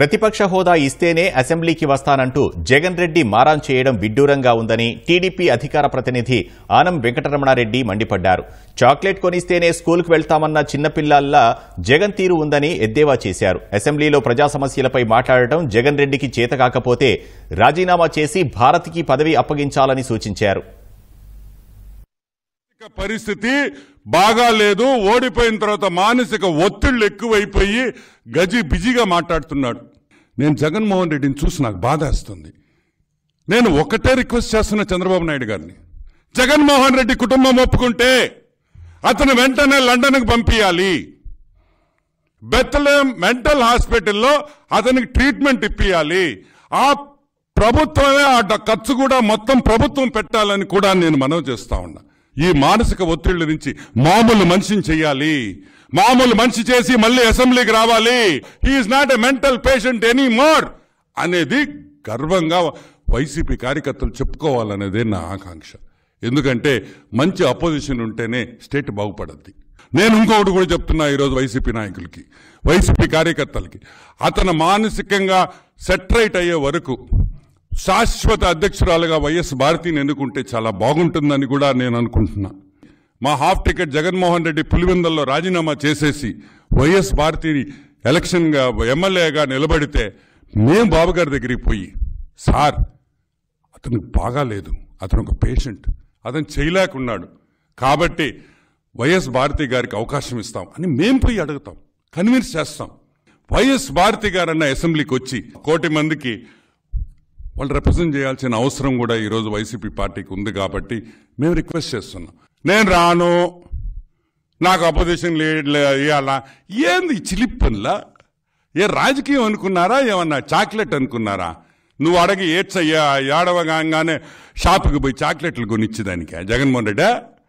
ప్రతిపక్ష హోదా ఇస్తేనే అసెంబ్లీకి వస్తానంటూ జగన్ రెడ్డి మారాన్ చేయడం విడ్డూరంగా ఉందని టీడీపీ అధికార ప్రతినిధి ఆనం వెంకటరమణారెడ్డి మండిపడ్డారు చాక్లెట్ కొనిస్తేనే స్కూల్కు వెళ్తామన్న చిన్నపిల్లల్లా జగన్ తీరు ఉందని ఎద్దేవా చేశారు అసెంబ్లీలో ప్రజా సమస్యలపై మాట్లాడటం జగన్ రెడ్డికి చేతకాకపోతే రాజీనామా చేసి భారత్కి పదవి అప్పగించాలని సూచించారు పరిస్థితి బాగాలేదు ఓడిపోయిన తర్వాత మానసిక ఒత్తిళ్ళు ఎక్కువైపోయి గజి బిజీగా మాట్లాడుతున్నాడు నేను జగన్మోహన్ రెడ్డిని చూసి నాకు బాధేస్తుంది నేను ఒకటే రిక్వెస్ట్ చేస్తున్న చంద్రబాబు నాయుడు గారిని జగన్మోహన్ రెడ్డి కుటుంబం ఒప్పుకుంటే అతను వెంటనే లండన్కి పంపించాలి బెత్తలేం మెంటల్ హాస్పిటల్లో అతనికి ట్రీట్మెంట్ ఇప్పియాలి ఆ ప్రభుత్వమే ఆ ఖర్చు కూడా మొత్తం ప్రభుత్వం పెట్టాలని కూడా నేను మనవి చేస్తా ఉన్నా ఈ మానసిక ఒత్తిళ్ల నుంచి మామూలు మనిషిని చెయ్యాలి మామూలు మనిషి చేసి మళ్ళీ అసెంబ్లీకి రావాలి he's not a mental patient any more అనేది గర్వంగా వైసీపీ కార్యకర్తలు చెప్పుకోవాలనేదే నా ఆకాంక్ష ఎందుకంటే మంచి అపోజిషన్ ఉంటేనే స్టేట్ బాగుపడద్ది నేను ఇంకొకటి కూడా చెప్తున్నా ఈరోజు వైసీపీ నాయకులకి వైసీపీ కార్యకర్తలకి అతను మానసికంగా సెటరైట్ అయ్యే వరకు శాశ్వత అధ్యక్షురాలుగా వైఎస్ భారతిని ఎన్నుకుంటే చాలా బాగుంటుందని కూడా నేను అనుకుంటున్నా మా హాఫ్ టికెట్ జగన్మోహన్ రెడ్డి పులివెందల్లో రాజీనామా చేసేసి వైఎస్ భారతిని ఎలక్షన్గా ఎమ్మెల్యేగా నిలబడితే మేము బాబుగారి దగ్గరికి పోయి సార్ అతనికి బాగాలేదు అతను ఒక పేషెంట్ అతను చేయలేకున్నాడు కాబట్టి వైఎస్ భారతి గారికి అవకాశం ఇస్తాం అని మేం పోయి అడుగుతాం కన్విన్స్ చేస్తాం వైఎస్ భారతి గారన్న అసెంబ్లీకి వచ్చి కోటి మందికి వాళ్ళు రిప్రజెంట్ చేయాల్సిన అవసరం కూడా ఈరోజు వైసీపీ పార్టీకి ఉంది కాబట్టి మేము రిక్వెస్ట్ చేస్తున్నాం నేను రాను నాకు అపోజిషన్ ఇవ్వాలా ఏంది చిలిప్పన్లా ఏ రాజకీయం అనుకున్నారా ఏమన్నా చాక్లెట్ అనుకున్నారా నువ్వు అడగి ఏడ్చయ్యా ఏడవగానే షాప్కి పోయి చాక్లెట్లు కొనిచ్చేదానికి జగన్మోహన్ రెడ్డి